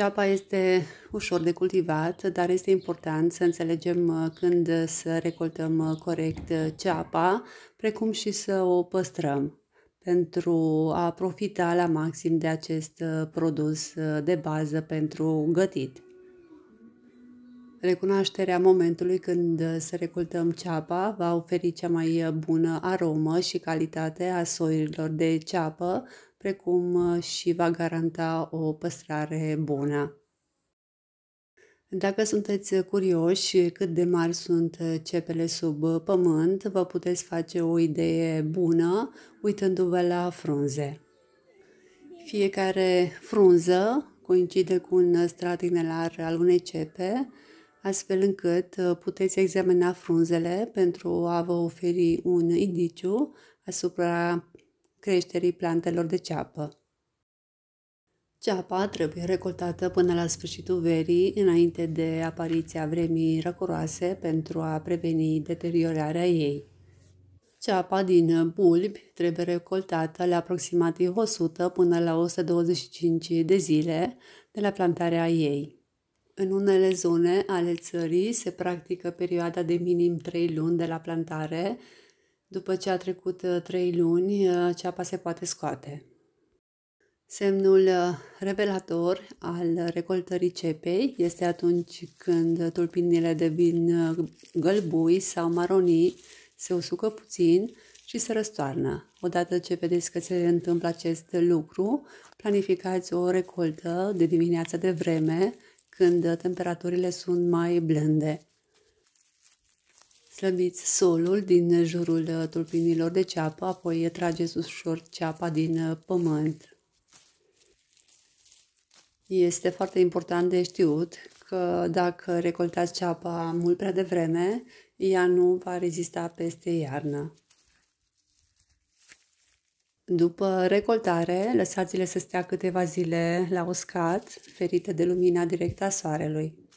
Ceapa este ușor de cultivat, dar este important să înțelegem uh, când să recoltăm uh, corect uh, ceapa, precum și să o păstrăm pentru a profita la maxim de acest produs de bază pentru gătit. Recunoașterea momentului când să recoltăm ceapa va oferi cea mai bună aromă și calitate a soiurilor de ceapă, precum uh, și va garanta o păstrare bună. Dacă sunteți curioși cât de mari sunt uh, cepele sub uh, pământ, vă puteți face o idee bună uitându-vă la frunze. Fiecare frunză coincide cu un strat inelar al unei cepe, astfel încât puteți examina frunzele pentru a vă oferi un indiciu asupra creșterii plantelor de ceapă. Ceapa trebuie recoltată până la sfârșitul verii, înainte de apariția vremii răcoroase pentru a preveni deteriorarea ei. Ceapa din bulbi trebuie recoltată la aproximativ 100 până la 125 de zile de la plantarea ei. În unele zone ale țării se practică perioada de minim 3 luni de la plantare după ce a trecut uh, trei luni, uh, ceapa se poate scoate. Semnul uh, revelator al recoltării cepei este atunci când tulpinile devin gălbui sau maronii, se usucă puțin și se răstoarnă. Odată ce vedeți că se întâmplă acest lucru, planificați o recoltă de dimineață de vreme, când temperaturile sunt mai blânde. Slăbiți solul din jurul uh, tulpinilor de ceapă, apoi trageți ușor ceapa din uh, pământ. Este foarte important de știut că dacă recoltați ceapa mult prea devreme, ea nu va rezista peste iarnă. După recoltare, lăsați-le să stea câteva zile la uscat, ferite de lumina directă a soarelui.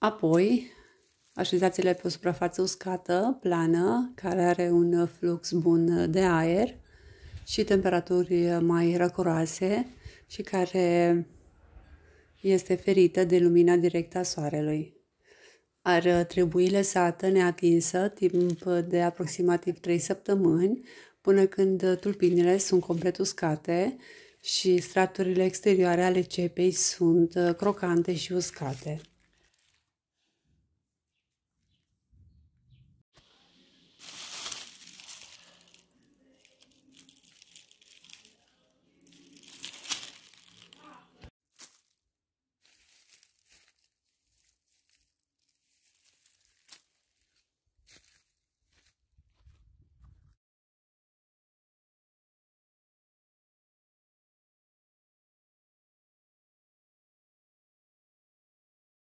Apoi, așezați-le pe o suprafață uscată, plană, care are un flux bun de aer și temperaturi mai răcoroase și care este ferită de lumina directă a soarelui. Ar trebui lăsată neatinsă timp de aproximativ 3 săptămâni până când tulpinile sunt complet uscate și straturile exterioare ale cepei sunt crocante și uscate.